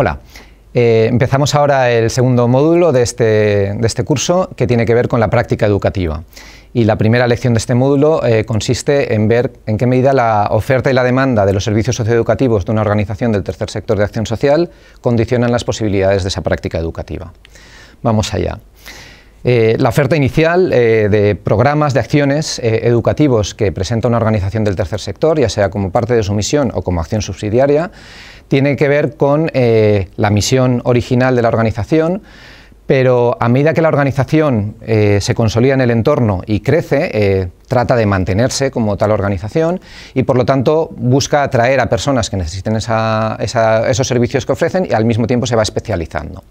Hola. Eh, empezamos ahora el segundo módulo este, de este, curso que tiene que ver con la práctica educativa. Y la primera lección de este módulo eh, consiste en ver en qué medida la oferta y la demanda de los servicios socioeducativos de una organización del tercer sector de acción social condicionan las posibilidades de esa práctica educativa. Vamos allá. Eh, la oferta inicial de programas de acciones educativos que presenta una organización del tercer sector, ya sea como parte de su misión o como acción subsidiaria, tiene que ver con eh, la misión original de la organización, pero a medida que la organización eh, se consolida en el entorno y crece, eh, trata de mantenerse como tal organización y por lo tanto busca atraer a personas que necesiten esos servicios que ofrecen y al mismo tiempo se va especializando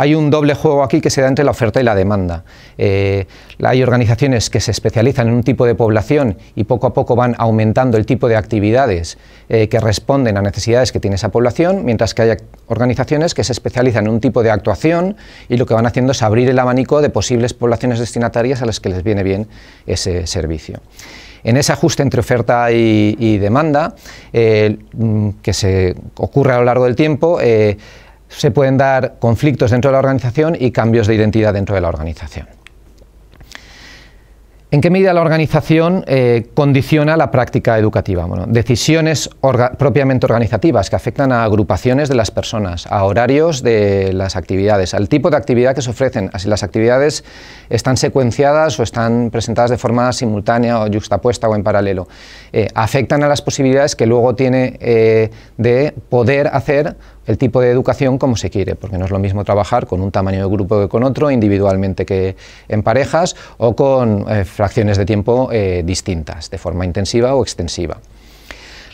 hay un doble juego aquí que se da entre la oferta y la demanda. Eh, hay organizaciones que se especializan en un tipo de población y poco a poco van aumentando el tipo de actividades eh, que responden a necesidades que tiene esa población, mientras que hay organizaciones que se especializan en un tipo de actuación y lo que van haciendo es abrir el abanico de posibles poblaciones destinatarias a las que les viene bien ese servicio en ese ajuste entre oferta y, demanda eh, mm, que se ocurre a lo largo del tiempo, se pueden dar conflictos dentro de la organización y cambios de identidad dentro de la organización. ¿En qué medida la organización eh, condiciona la práctica educativa? Bueno, decisiones propiamente organizativas que afectan a agrupaciones de las personas, a horarios de las actividades, al tipo de actividad que se ofrecen, a si las actividades están secuenciadas o están presentadas de forma simultánea o juxtapuesta o en paralelo. Eh, afectan a las posibilidades que luego tiene eh, de poder hacer el tipo de educación como se quiere, porque no es lo mismo trabajar con un tamaño de grupo que con otro, individualmente que en parejas o con eh, fracciones de tiempo eh, distintas, de forma intensiva o extensiva.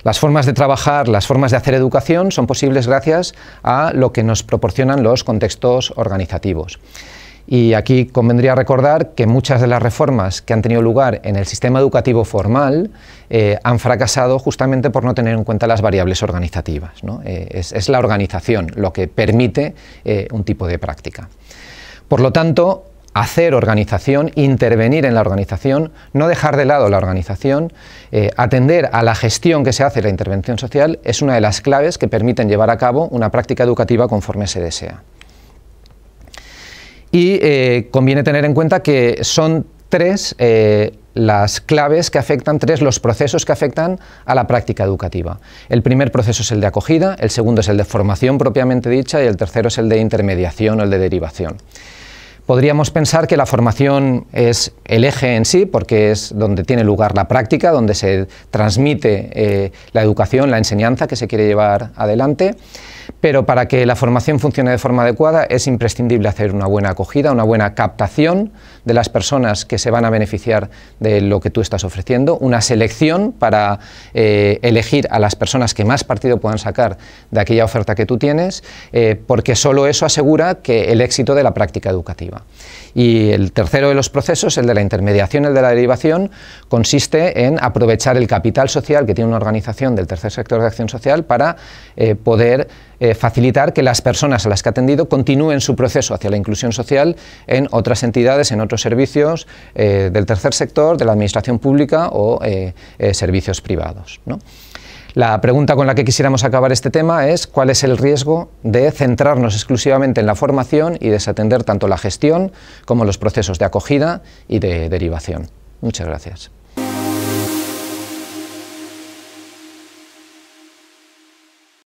Las formas de trabajar, las formas de hacer educación son posibles gracias a lo que nos proporcionan los contextos organizativos. Y aquí convendría recordar que muchas de las reformas que han tenido lugar en el sistema educativo formal eh, han fracasado justamente por no tener en cuenta las variables organizativas. Eh, es, la organización lo que permite eh, un tipo de práctica. Por lo tanto, hacer organización, intervenir en la organización, no dejar de lado la organización, atender a la gestión que se hace la intervención social es una de las claves que permiten llevar a cabo una práctica educativa conforme se desea y eh, conviene tener en cuenta que son tres eh, las claves que afectan, tres los procesos que afectan a la práctica educativa. El primer proceso es el de acogida, el segundo es el de formación propiamente dicha y el tercero es el de intermediación o el de derivación. Podríamos pensar que la formación es el eje en sí, porque es donde tiene lugar la práctica, donde se transmite eh, la educación, la enseñanza que se quiere llevar adelante. Pero para que la formación funcione de forma adecuada es imprescindible hacer una buena acogida, una buena captación de las personas que se van a beneficiar de lo que tú estás ofreciendo, una selección para eh, elegir a las personas que más partido puedan sacar de aquella oferta que tú tienes, eh, porque solo eso asegura que el éxito de la práctica educativa. Y el tercero de los procesos, el de la intermediación, el de la derivación, consiste en aprovechar el capital social que tiene una organización del tercer sector de acción social para eh, poder eh, facilitar que las personas a las que ha atendido continúen su proceso hacia la inclusión social en otras entidades, en otros servicios eh, del tercer sector, de la administración pública o eh, servicios privados. La pregunta con la que quisiéramos acabar este tema es cuál es el riesgo de centrarnos exclusivamente en la formación y desatender tanto la gestión como los procesos de acogida y de derivación. Muchas gracias.